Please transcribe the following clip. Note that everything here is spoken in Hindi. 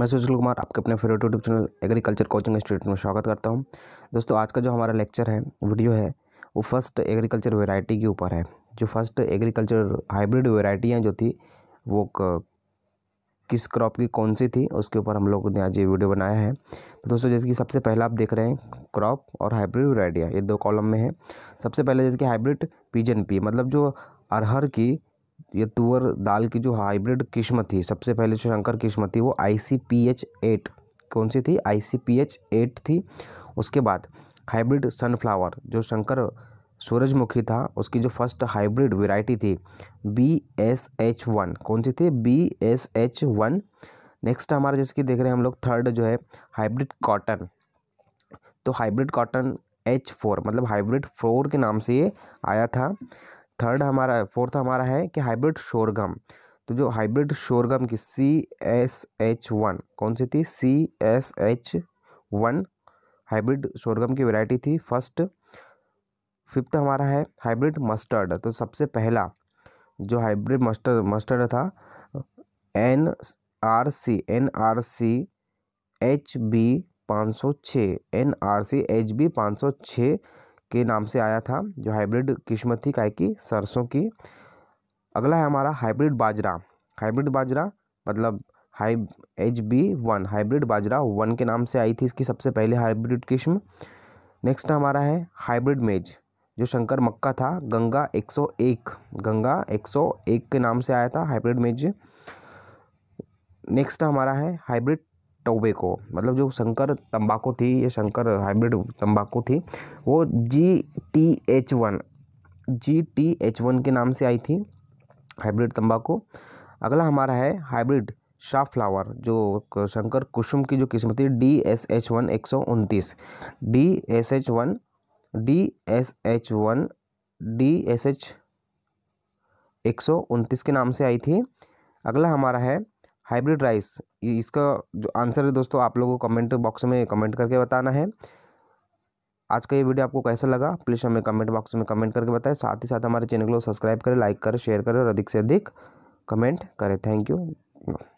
मैं सुशील कुमार आपके अपने favourite YouTube channel agriculture coaching institute में स्वागत करता हूं दोस्तों आज का जो हमारा लेक्चर है वीडियो है वो फर्स्ट एग्रीकल्चर वेराइटी के ऊपर है जो फर्स्ट एग्रीकल्चर हाइब्रिड वेराइटियाँ जो थी वो किस क्रॉप की कौन सी थी उसके ऊपर हम लोग ने आज ये वीडियो बनाया है तो दोस्तों जैसे कि सबसे पहला आप देख रहे हैं क्रॉप और हाइब्रिड वेराइटियाँ ये दो कॉलम में है सबसे पहले जैसे कि हाइब्रिड पीजन पी मतलब जो अरहर की ये तुअर दाल की जो हाइब्रिड किस्म थी सबसे पहले जो शंकर किस्म थी वो I C P H eight कौन सी थी I C P H eight थी उसके बाद हाइब्रिड सनफ्लावर जो शंकर सूरजमुखी था उसकी जो फर्स्ट हाइब्रिड वेराइटी थी बी एस एच वन कौन सी थी B S H one next हमारे कि देख रहे हैं हम लोग थर्ड जो है हाइब्रिड कॉटन तो हाइब्रिड कॉटन एच फोर मतलब हाइब्रिड फोर के नाम से ये आया था थर्ड हमारा फोर्थ हमारा है कि हाइब्रिड शोरगम तो जो हाइब्रिड शोरगम की सी एस एच वन कौन सी थी C S H one hybrid sorghum की वैरायटी थी फर्स्ट फिफ्थ हमारा है हाइब्रिड मस्टर्ड तो सबसे पहला जो हाइब्रिड मस्टर्ड मस्टर्ड था N R C N R C H B पाँच सौ छः N R C H B पाँच सौ छः के नाम से आया था जो हाइब्रिड किस्म थी काय की सरसों की अगला है हमारा हाइब्रिड बाजरा हाइब्रिड बाजरा मतलब high H B one hybrid बाजरा वन के नाम से आई थी इसकी सबसे पहले हाइब्रिड किस्म नेक्स्ट हमारा है हाइब्रिड मेज जो शंकर मक्का था गंगा 101 गंगा 101 के नाम से आया था हाइब्रिड मेज नेक्स्ट हमारा है हाइब्रिड टोबेको मतलब जो शंकर तंबाकू थी ये शंकर हाइब्रिड तंबाकू थी वो G T H one G T H one के नाम से आई थी हाइब्रिड तंबाकू अगला हमारा है हाइब्रिड शाह फ्लावर जो शंकर कुसुम की जो किस्म थी डी एस एच वन एक सौ उनतीस D S H one D S H one D S H एक सौ उनतीस के नाम से आई थी अगला हमारा है हाइब्रिड राइस ये इसका जो आंसर है दोस्तों आप लोगों को कमेंट बॉक्स में कमेंट करके बताना है आज का ये वीडियो आपको कैसा लगा प्लीज़ हमें कमेंट बॉक्स में कमेंट करके बताएं साथ ही साथ हमारे चैनल को सब्सक्राइब करें लाइक करें शेयर करें और अधिक से अधिक कमेंट करें थैंक यू